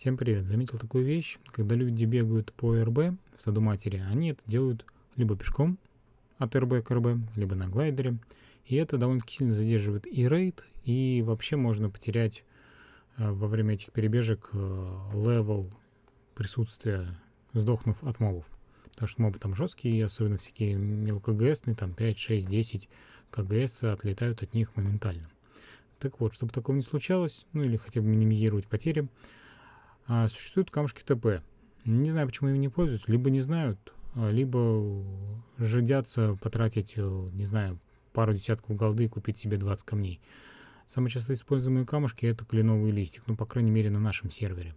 Всем привет! Заметил такую вещь, когда люди бегают по РБ в саду матери, они это делают либо пешком от РБ к РБ, либо на глайдере, и это довольно-таки сильно задерживает и рейд, и вообще можно потерять э, во время этих перебежек э, левел присутствия, сдохнув от мобов. Потому что мобы там жесткие, особенно всякие мелкогсные, там 5, 6, 10 КГС отлетают от них моментально. Так вот, чтобы такого не случалось, ну или хотя бы минимизировать потери, а, существуют камушки ТП. Не знаю, почему им не пользуются. Либо не знают, а, либо жадятся потратить, э, не знаю, пару десятков голды и купить себе 20 камней. Самые часто используемые камушки это кленовый листик, ну, по крайней мере, на нашем сервере.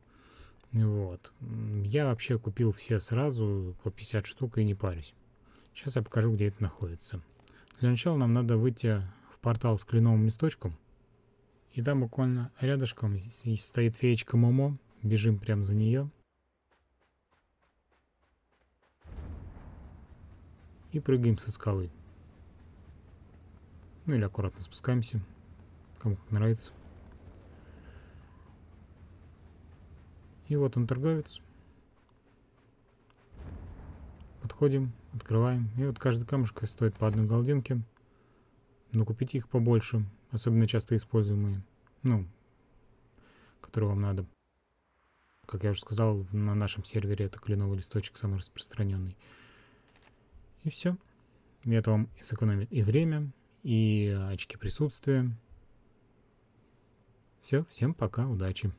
Вот. Я вообще купил все сразу по 50 штук и не парюсь. Сейчас я покажу, где это находится. Для начала нам надо выйти в портал с кленовым листочком. И там буквально рядышком стоит феечка Момо бежим прям за нее. И прыгаем со скалы. Ну или аккуратно спускаемся, кому как нравится. И вот он торговец. Подходим, открываем. И вот каждый камушек стоит по одной голдинке. Но купите их побольше, особенно часто используемые. Ну, которые вам надо как я уже сказал, на нашем сервере это кленовый листочек самый распространенный. И все. Это вам сэкономит и время, и очки присутствия. Все, всем пока, удачи.